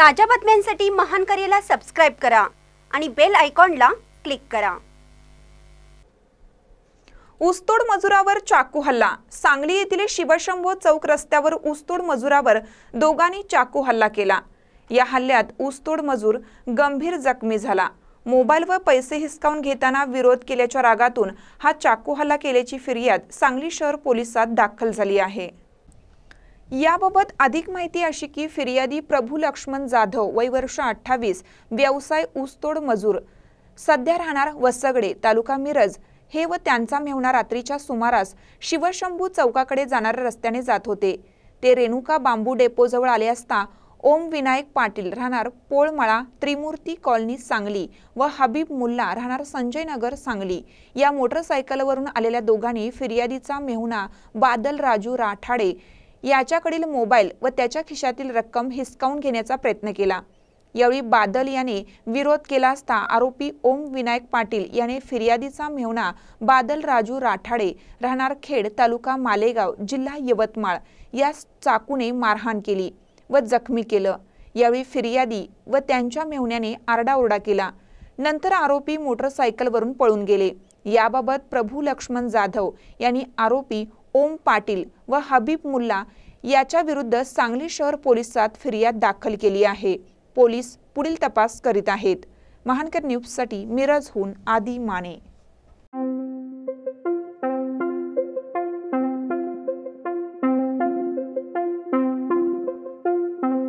ताज्या बातम्यांसाठी महान करेला सबस्क्राईब करा आणि बेल आयकॉनला क्लिक करा उस्तोड मजुरावर चाकू हल्ला सांगली येथील शिवशंभो चौक रस्त्यावर उस्तोड मजुरावर दोघांनी चाकू हल्ला केला या हल्ल्यात उस्तोड मजूर गंभीर जखमी झाला मोबाईल व पैसे हिसकावून घेताना विरोध केल्याच्या रागातून हा चाकू हल्ला केल्याची फिर्याद सांगली शहर पोलिसात दाखल झाली आहे याबाबत अधिक माहिती अशी की फिर्यादी प्रभू लक्ष्मण जाधव वय वर्ष अठ्ठावीस व्यवसाय ऊसतोड मजूर सध्या राहणार वसगडे तालुका मिरज हे व त्यांचा मेहुणा रात्रीच्या सुमारास शिवशंभू चौकाकडे जाणाऱ्या रस्त्याने जात होते ते रेणुका बांबू डेपोजवळ आले असता ओम विनायक पाटील राहणार पोळमळा त्रिमूर्ती कॉलनी सांगली व हबीब मुल्ला राहणार संजय नगर सांगली या मोटरसायकलवरून आलेल्या दोघांनी फिर्यादीचा मेहुणा बादल राजू राठाडे याच्याकडील मोबाईल व त्याच्या खिशातील रक्कम हिसकावून घेण्याचा प्रयत्न केला यावेळी बादल याने विरोध केला असता आरोपी ओम विनायक पाटील याने फिर्यादीचा मेहुणा बादल राजू राठाडे राहणार खेड तालुका मालेगाव जिल्हा यवतमाळ या चाकूने मारहाण केली व जखमी केलं यावेळी फिर्यादी व त्यांच्या मेहुण्याने आरडाओरडा केला नंतर आरोपी मोटरसायकलवरून पळून गेले याबाबत प्रभू लक्ष्मण जाधव यांनी आरोपी ओम पाटील व हबीब मुल्ला याच्या विरुद्ध सांगली शहर पोलिसात फिर्याद दाखल केली आहे पोलीस पुढील तपास करीत आहेत महानकर न्यूजसाठी मिरजहून आदी माने